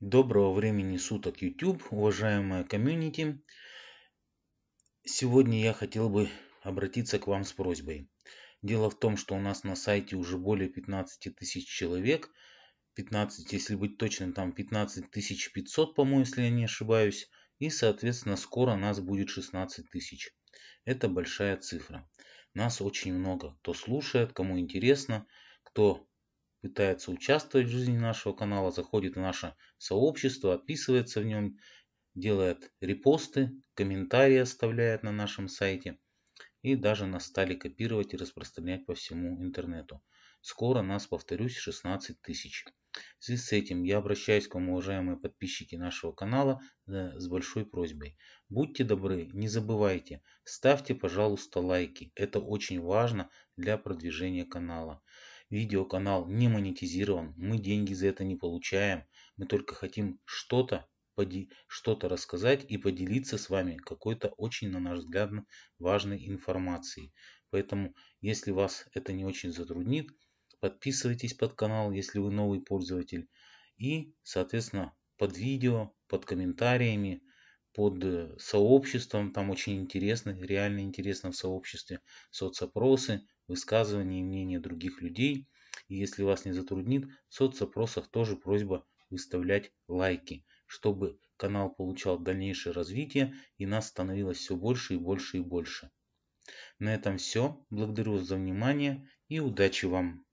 Доброго времени суток YouTube, уважаемая комьюнити. Сегодня я хотел бы обратиться к вам с просьбой. Дело в том, что у нас на сайте уже более 15 тысяч человек. 15, если быть точным, там 15 тысяч 500, по-моему, если я не ошибаюсь. И, соответственно, скоро нас будет 16 тысяч. Это большая цифра. Нас очень много. Кто слушает, кому интересно, кто пытается участвовать в жизни нашего канала, заходит в наше сообщество, описывается в нем, делает репосты, комментарии оставляет на нашем сайте. И даже нас стали копировать и распространять по всему интернету. Скоро нас, повторюсь, 16 тысяч. В связи с этим я обращаюсь к вам, уважаемые подписчики нашего канала, э, с большой просьбой. Будьте добры, не забывайте, ставьте, пожалуйста, лайки. Это очень важно для продвижения канала. Видеоканал не монетизирован, мы деньги за это не получаем. Мы только хотим что-то что-то рассказать и поделиться с вами какой-то очень, на наш взгляд, важной информацией. Поэтому, если вас это не очень затруднит, подписывайтесь под канал, если вы новый пользователь. И, соответственно, под видео, под комментариями, под э, сообществом. Там очень интересно, реально интересно в сообществе соцопросы, высказывания и мнения других людей. И если вас не затруднит, в соцопросах тоже просьба выставлять лайки, чтобы канал получал дальнейшее развитие и нас становилось все больше и больше и больше. На этом все. Благодарю вас за внимание и удачи вам!